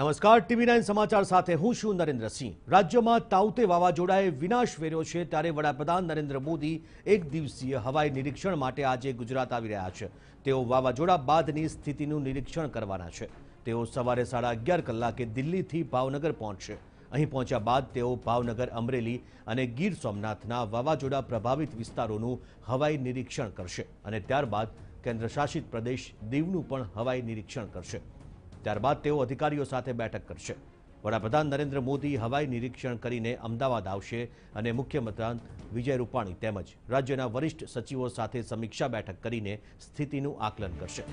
નમસ્કાર ટીવી 9 સમાચાર સાથે હું છું નરેન્દ્રસિંહ રાજ્યમાં તાઉતે વાવાજોડાએ વિનાશ વેરો છે ત્યારે વડાપ્રધાન નરેન્દ્ર મોદી એક દિવસીય હવાઈ નિરીક્ષણ માટે આજે ગુજરાત આવી રહ્યા છે તેઓ વાવાજોડા બાદની સ્થિતિનું નિરીક્ષણ કરવાના છે તેઓ સવારે 11:30 કલાકે દિલ્હીથી ભાવનગર પહોંચશે અહીં પહોંચ્યા બાદ તેઓ ભાવનગર અમરેલી અને ગીર સોમનાથના વાવાજોડા પ્રભાવિત વિસ્તારોનું હવાઈ નિરીક્ષણ કરશે અને ત્યારબાદ કેન્દ્રશાસિત પ્રદેશ દેવનું પણ હવાઈ નિરીક્ષણ કરશે દરબારતેઓ અધિકારીઓ સાથે બેઠક કરશે વડાપ્રધાન નરેન્દ્ર મોદી હવાઈ નિરીક્ષણ કરીને અમદાવાદ આવશે અને મુખ્યમંત્રી વિજય રૂપાણી તેમજ રાજ્યના વરિષ્ઠ સચિવો સાથે સમીક્ષા બેઠક કરીને સ્થિતિનું આકલન કરશે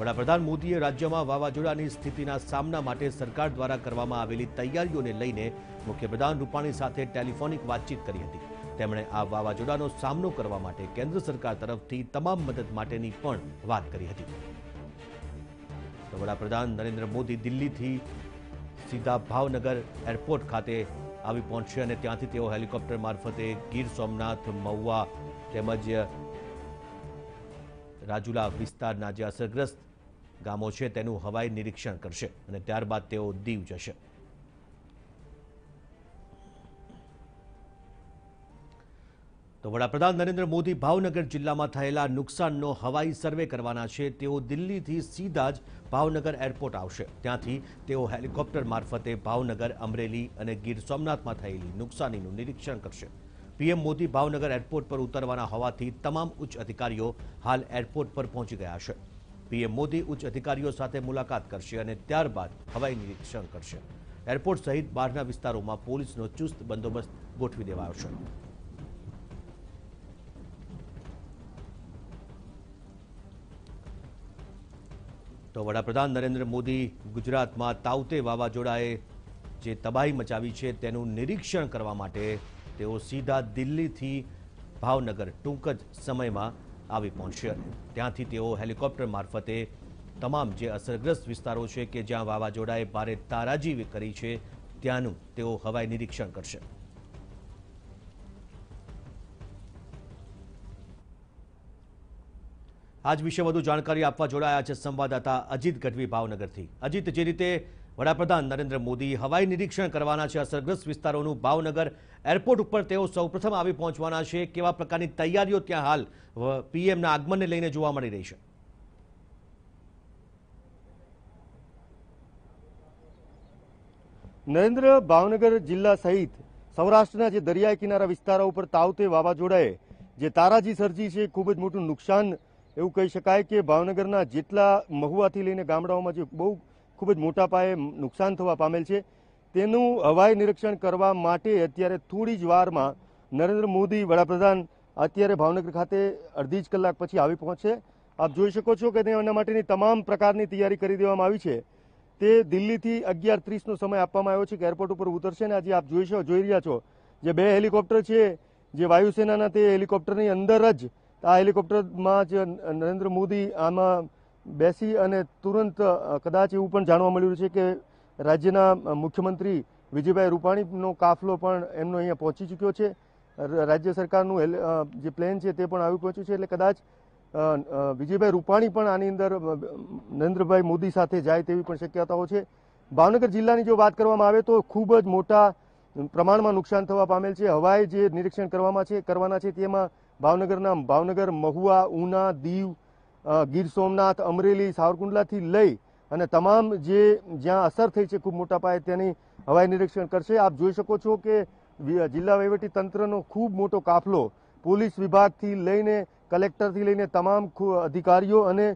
વડાપ્રધાન મોદીએ રાજ્યમાં વાવાજોડાની સ્થિતિના સામનો માટે સરકાર દ્વારા કરવામાં આવેલી તૈયારીઓને લઈને મુખ્યમંત્રી રૂપાણી સાથે ટેલિફોનિક વાતચીત કરી હતી તેમણે આ વાવાજોડાનો સામનો કરવા માટે કેન્દ્ર સરકાર તરફથી તમામ મદદ માટેની પણ વાત કરી હતી વડાપ્રધાન નરેન્દ્ર મોદી દિલ્હી થી સીધા ભાવનગર એરપોર્ટ ખાતે આવી પહોંચ્યા અને ત્યાંથી તેઓ હેલિકોપ્ટર મારફતે ગીર સોમનાથ મૌવા તેમજ રાજુલા વિસ્તારના જે અસરગ્રસ્ત ગામો છે તેનું હવાઈ નિરીક્ષણ કરશે અને ત્યારબાદ તેઓ દીવ જશે વડાપ્રધાન નરેન્દ્ર મોદી ભાવનગર જિલ્લામાં થયેલા નુકસાનનો હવાઈ સર્વે કરવાના છે તેઓ દિલ્હીથી સીધા જ ભાવનગર એરપોર્ટ આવશે ત્યાંથી તેઓ હેલિકોપ્ટર મારફતે ભાવનગર, અમરેલી અને ગીર સોમનાથમાં થયેલી નુકસાનીનું નિરીક્ષણ કરશે પીએમ મોદી ભાવનગર એરપોર્ટ પર ઉતરવાના હવાતી તમામ ઉચ્ચ અધિકારીઓ હાલ એરપોર્ટ પર પહોંચી ગયા છે પીએમ મોદી ઉચ્ચ અધિકારીઓ સાથે મુલાકાત કરશે અને ત્યારબાદ હવાઈ નિરીક્ષણ કરશે એરપોર્ટ સહિત બહારના વિસ્તારોમાં પોલીસનો ચુસ્ત બંદોબસ્ત ગોઠવી દેવાયો છે તો વડાપ્રધાન નરેન્દ્ર મોદી ગુજરાતમાં તાવતે વાવાઝોડાએ જે તબાહી મચાવી છે તેનું નિરીક્ષણ કરવા માટે તેઓ સીધા દિલ્હીથી ભાવનગર ટૂંક જ સમયમાં આવી પહોંચશે ત્યાંથી તેઓ હેલિકોપ્ટર મારફતે તમામ જે અસરગ્રસ્ત વિસ્તારો છે કે જ્યાં વાવાઝોડાએ ભારે તારાજી કરી છે ત્યાંનું તેઓ હવાઈ નિરીક્ષણ કરશે આજ વિશે વધુ જાણકારી આપવા જોડાયા છે સંવાદદાતા અજીત ગઢવી ભાવનગરથી અજીત જે રીતે વડાપ્રધાન નરેન્દ્ર મોદી હવાઈ નિરીક્ષણ કરવાના છે અસરગ્રસ્ત વિસ્તારોનું ભાવનગર એરપોર્ટ ઉપર તેઓ સૌપ્રથમ આવી પહોંચવાના છે કેવા પ્રકારની તૈયારીઓ ત્યાં હાલ પીએમના આગમનને લઈને જોવા મળી રહી છે નરેન્દ્ર ભાવનગર જિલ્લા સહિત સૌરાષ્ટ્રના જે દરિયાઈ કિનારા વિસ્તારો ઉપર તાવતે વાવાઝોડાએ જે તારાજી સર્જી છે ખૂબ જ મોટું નુકસાન એવું કહી શકાય કે ભાવનગરના જેટલા મહુવાથી લઈને ગામડાઓમાં જે બહુ ખૂબ જ મોટા પાયે નુકસાન થવા પામેલ છે તેનું હવાઈ નિરીક્ષણ કરવા માટે અત્યારે થોડી જ વારમાં નરેન્દ્ર મોદી વડાપ્રધાન અત્યારે ભાવનગર ખાતે અડધી જ કલાક પછી આવી પહોંચશે આપ જોઈ શકો છો કે તેના માટેની તમામ પ્રકારની તૈયારી કરી દેવામાં આવી છે તે દિલ્હીથી અગિયાર ત્રીસનો સમય આપવામાં આવ્યો છે કે એરપોર્ટ ઉપર ઉતરશે ને આજે આપ જોઈ જોઈ રહ્યા છો જે બે હેલિકોપ્ટર છે જે વાયુસેનાના તે હેલિકોપ્ટરની અંદર જ આ હેલિકોપ્ટરમાં જ નરેન્દ્ર મોદી આમાં બેસી અને તુરંત કદાચ એવું પણ જાણવા મળ્યું છે કે રાજ્યના મુખ્યમંત્રી વિજયભાઈ રૂપાણીનો કાફલો પણ એમનો અહીંયા પહોંચી ચૂક્યો છે રાજ્ય સરકારનું જે પ્લેન છે તે પણ આવી પહોંચ્યું છે એટલે કદાચ વિજયભાઈ રૂપાણી પણ આની અંદર નરેન્દ્રભાઈ મોદી સાથે જાય તેવી પણ શક્યતાઓ છે ભાવનગર જિલ્લાની જો વાત કરવામાં આવે તો ખૂબ જ મોટા પ્રમાણમાં નુકસાન થવા પામેલ છે હવાએ જે નિરીક્ષણ કરવામાં છે કરવાના છે તેમાં ભાવનગરના ભાવનગર મહુવા ઉના દીવ ગીર સોમનાથ અમરેલી સાવરકુંડલાથી લઈ અને તમામ જે જ્યાં અસર થઈ છે ખૂબ મોટા પાયે તેની હવાઈ નિરીક્ષણ કરશે આપ જોઈ શકો છો કે જિલ્લા વહીવટી તંત્રનો ખૂબ મોટો કાફલો પોલીસ વિભાગથી લઈને કલેક્ટરથી લઈને તમામ અધિકારીઓ અને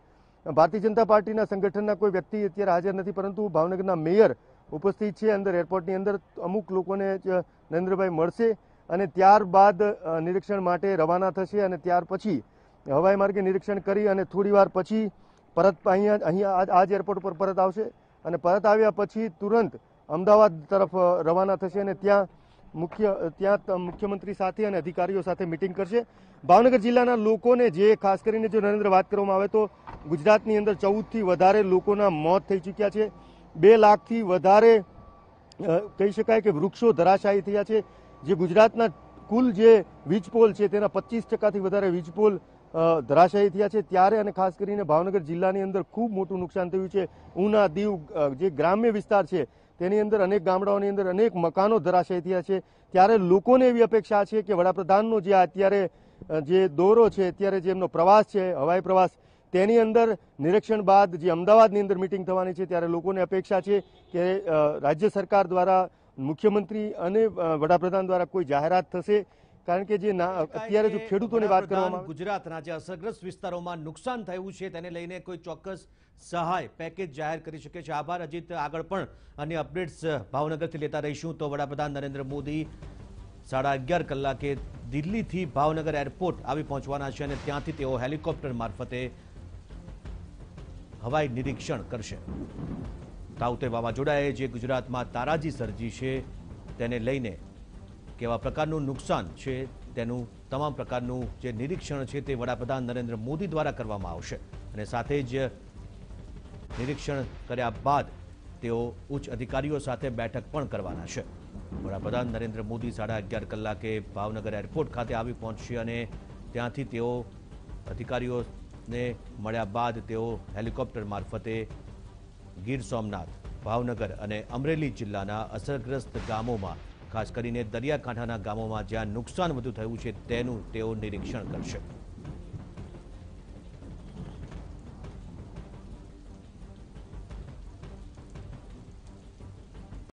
ભારતીય જનતા પાર્ટીના સંગઠનના કોઈ વ્યક્તિ અત્યારે હાજર નથી પરંતુ ભાવનગરના મેયર ઉપસ્થિત છે અંદર એરપોર્ટની અંદર અમુક લોકોને નરેન્દ્રભાઈ મળશે અને ત્યારબાદ નિરીક્ષણ માટે રવાના થશે અને ત્યાર પછી હવાઈ માર્ગે નિરીક્ષણ કરી અને થોડી વાર પછી પરત અહીંયા અહીંયા આ જ એરપોર્ટ પર પરત આવશે અને પરત આવ્યા પછી તુરંત અમદાવાદ તરફ રવાના થશે અને ત્યાં મુખ્ય ત્યાં મુખ્યમંત્રી સાથે અને અધિકારીઓ સાથે મિટિંગ કરશે ભાવનગર જિલ્લાના લોકોને જે ખાસ કરીને જો નરેન્દ્ર વાત કરવામાં આવે તો ગુજરાતની અંદર ચૌદથી વધારે લોકોના મોત થઈ ચૂક્યા છે બે લાખથી વધારે કહી શકાય કે વૃક્ષો ધરાશાયી થયા છે જે ગુજરાતના કુલ જે વીજપોલ છે તેના પચીસ ટકાથી વધારે વીજપોલ ધરાશાયી થયા છે ત્યારે અને ખાસ કરીને ભાવનગર જિલ્લાની અંદર ખૂબ મોટું નુકસાન થયું છે ઉના દીવ જે ગ્રામ્ય વિસ્તાર છે તેની અંદર અનેક ગામડાઓની અંદર અનેક મકાનો ધરાશાયી થયા છે ત્યારે લોકોને એવી અપેક્ષા છે કે વડાપ્રધાનનો જે અત્યારે જે દોરો છે અત્યારે જે એમનો પ્રવાસ છે હવાઈ પ્રવાસ તેની અંદર નિરીક્ષણ બાદ જે અમદાવાદની અંદર મિટિંગ થવાની છે ત્યારે લોકોને અપેક્ષા છે કે રાજ્ય સરકાર દ્વારા મુખ્યમંત્રી અને વડાપ્રધાન દ્વારા કોઈ જાહેરાત થશે કારણ કે જે અત્યારે જો ખેડૂતોને વાત કરવામાં ગુજરાતના જે અસરગ્રસ્ત વિસ્તારોમાં નુકસાન થયું છે તેને લઈને કોઈ ચોક્કસ સહાય પેકેજ જાહેર કરી શકે છે આભાર અજીત આગળ પણ અન્ય અપડેટ્સ ભાવનગરથી લેતા રહીશું તો વડાપ્રધાન નરેન્દ્ર મોદી સાડા અગિયાર કલાકે દિલ્હીથી ભાવનગર એરપોર્ટ આવી પહોંચવાના છે અને ત્યાંથી તેઓ હેલિકોપ્ટર મારફતે હવાઈ નિરીક્ષણ કરશે તાઉતેબાવા જોડાયા છે જે ગુજરાતમાં તારાજી સરજી છે તેને લઈને કેવા પ્રકારનો નુકસાન છે તેનું તમામ પ્રકારનું જે નિરીક્ષણ છે તે વડાપ્રધાન नरेंद्र મોદી દ્વારા કરવામાં આવશે અને સાથે જ નિરીક્ષણ કર્યા બાદ તેઓ ઉચ્ચ અધિકારીઓ સાથે બેઠક પણ કરવાના છે વડાપ્રધાન नरेंद्र મોદી 11:30 કલાકે ભાવનગર એરપોર્ટ ખાતે આવી પહોંચ્યા અને ત્યાંથી તેઓ અધિકારીઓ પોલીસને મળ્યા બાદ તેઓ હેલિકોપ્ટર મારફતે ગીર સોમનાથ ભાવનગર અને અમરેલી જિલ્લાના અસરગ્રસ્ત ગામોમાં ખાસ કરીને દરિયાકાંઠાના ગામોમાં જ્યાં નુકસાન વધુ થયું છે તેનું તેઓ નિરીક્ષણ કરશે